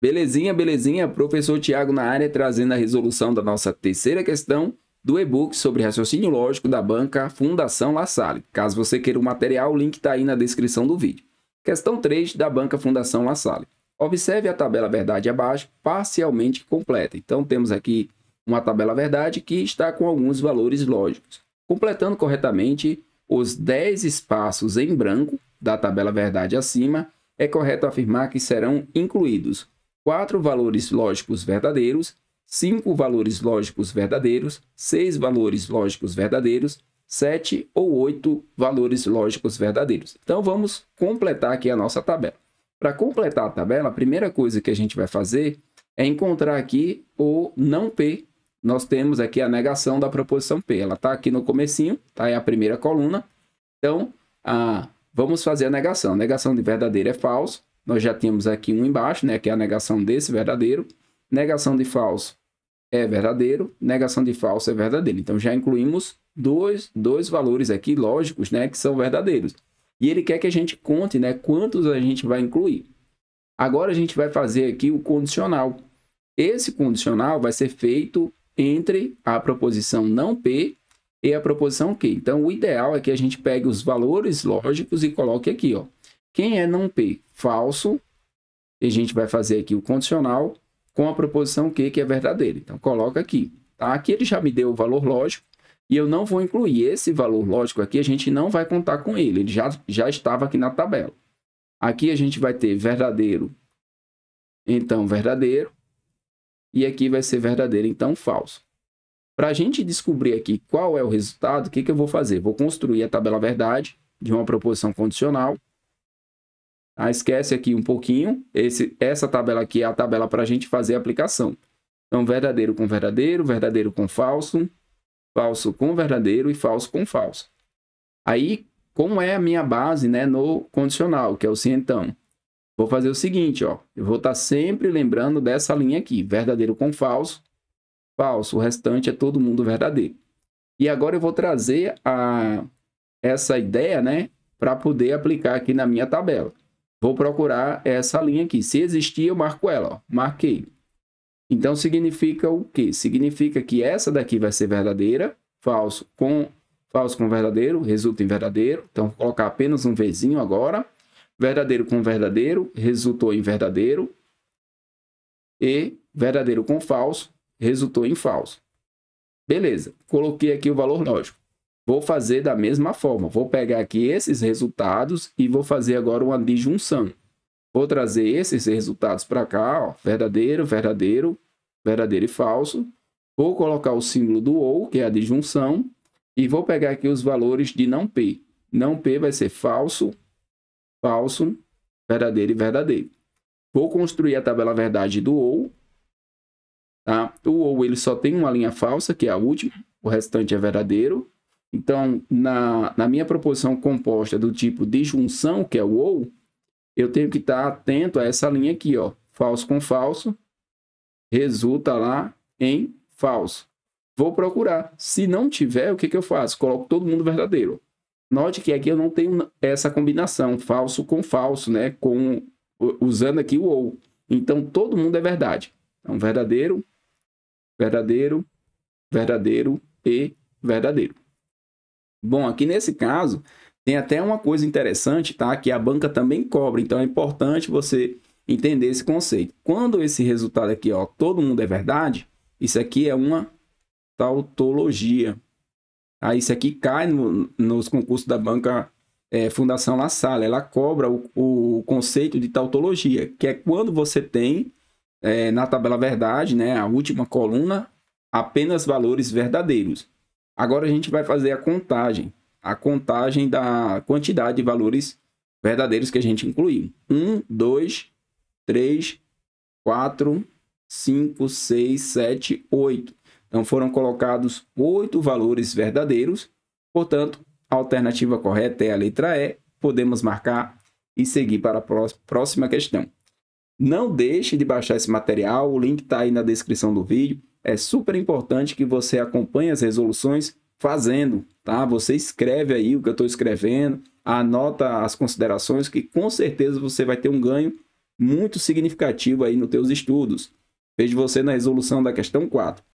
Belezinha, belezinha, professor Tiago na área trazendo a resolução da nossa terceira questão do e-book sobre raciocínio lógico da banca Fundação La Salle. Caso você queira o material, o link está aí na descrição do vídeo. Questão 3 da banca Fundação La Salle. Observe a tabela verdade abaixo, parcialmente completa. Então temos aqui uma tabela verdade que está com alguns valores lógicos. Completando corretamente os 10 espaços em branco da tabela verdade acima, é correto afirmar que serão incluídos quatro valores lógicos verdadeiros, cinco valores lógicos verdadeiros, seis valores lógicos verdadeiros, sete ou oito valores lógicos verdadeiros. Então vamos completar aqui a nossa tabela. Para completar a tabela, a primeira coisa que a gente vai fazer é encontrar aqui o não P. Nós temos aqui a negação da proposição P. Ela está aqui no comecinho, tá? é a primeira coluna. Então, a, vamos fazer a negação. A negação de verdadeiro é falso. Nós já temos aqui um embaixo, né, que é a negação desse verdadeiro. Negação de falso é verdadeiro, negação de falso é verdadeiro. Então já incluímos dois, dois valores aqui lógicos, né, que são verdadeiros. E ele quer que a gente conte, né, quantos a gente vai incluir. Agora a gente vai fazer aqui o condicional. Esse condicional vai ser feito entre a proposição não P e a proposição Q. Então, o ideal é que a gente pegue os valores lógicos e coloque aqui, ó. Quem é não P? Falso. E a gente vai fazer aqui o condicional com a proposição Q, que é verdadeira. Então, coloca aqui. Tá? Aqui ele já me deu o valor lógico e eu não vou incluir esse valor lógico aqui, a gente não vai contar com ele. Ele já, já estava aqui na tabela. Aqui a gente vai ter verdadeiro, então verdadeiro. E aqui vai ser verdadeiro, então falso. Para a gente descobrir aqui qual é o resultado, o que, que eu vou fazer? Vou construir a tabela verdade de uma proposição condicional. Ah, esquece aqui um pouquinho. Esse, essa tabela aqui é a tabela para a gente fazer a aplicação. Então, verdadeiro com verdadeiro, verdadeiro com falso, falso com verdadeiro e falso com falso. Aí, como é a minha base né, no condicional, que é o se então? Vou fazer o seguinte, ó. Eu vou estar tá sempre lembrando dessa linha aqui, verdadeiro com falso, falso. O restante é todo mundo verdadeiro. E agora eu vou trazer a, essa ideia, né, para poder aplicar aqui na minha tabela. Vou procurar essa linha aqui. Se existir, eu marco ela. Ó. Marquei. Então, significa o quê? Significa que essa daqui vai ser verdadeira, falso com, falso com verdadeiro, resulta em verdadeiro. Então, vou colocar apenas um Vzinho agora. Verdadeiro com verdadeiro, resultou em verdadeiro. E verdadeiro com falso, resultou em falso. Beleza, coloquei aqui o valor lógico. Vou fazer da mesma forma. Vou pegar aqui esses resultados e vou fazer agora uma disjunção. Vou trazer esses resultados para cá, ó, verdadeiro, verdadeiro, verdadeiro e falso. Vou colocar o símbolo do OU, que é a disjunção, e vou pegar aqui os valores de não P. Não P vai ser falso, falso, verdadeiro e verdadeiro. Vou construir a tabela verdade do OU. Tá? O OU ele só tem uma linha falsa, que é a última, o restante é verdadeiro. Então, na, na minha proposição composta do tipo disjunção, que é o ou, eu tenho que estar atento a essa linha aqui, ó. Falso com falso resulta lá em falso. Vou procurar. Se não tiver, o que, que eu faço? Coloco todo mundo verdadeiro. Note que aqui eu não tenho essa combinação falso com falso, né? Com, usando aqui o ou. Então, todo mundo é verdade. Então, verdadeiro, verdadeiro, verdadeiro e verdadeiro. Bom, aqui nesse caso, tem até uma coisa interessante, tá? Que a banca também cobra, então é importante você entender esse conceito. Quando esse resultado aqui, ó, todo mundo é verdade, isso aqui é uma tautologia. Tá? Isso aqui cai no, nos concursos da banca é, Fundação La Sala. Ela cobra o, o, conceito de tautologia, que é quando você tem é, na tabela verdade, né, a última coluna, apenas valores verdadeiros. Agora a gente vai fazer a contagem, a contagem da quantidade de valores verdadeiros que a gente incluiu. 1, 2, 3, 4, 5, 6, 7, 8. Então foram colocados oito valores verdadeiros. Portanto, a alternativa correta é a letra E. Podemos marcar e seguir para a próxima questão. Não deixe de baixar esse material, o link está aí na descrição do vídeo é super importante que você acompanhe as resoluções fazendo, tá? Você escreve aí o que eu estou escrevendo, anota as considerações que com certeza você vai ter um ganho muito significativo aí nos teus estudos. Vejo você na resolução da questão 4.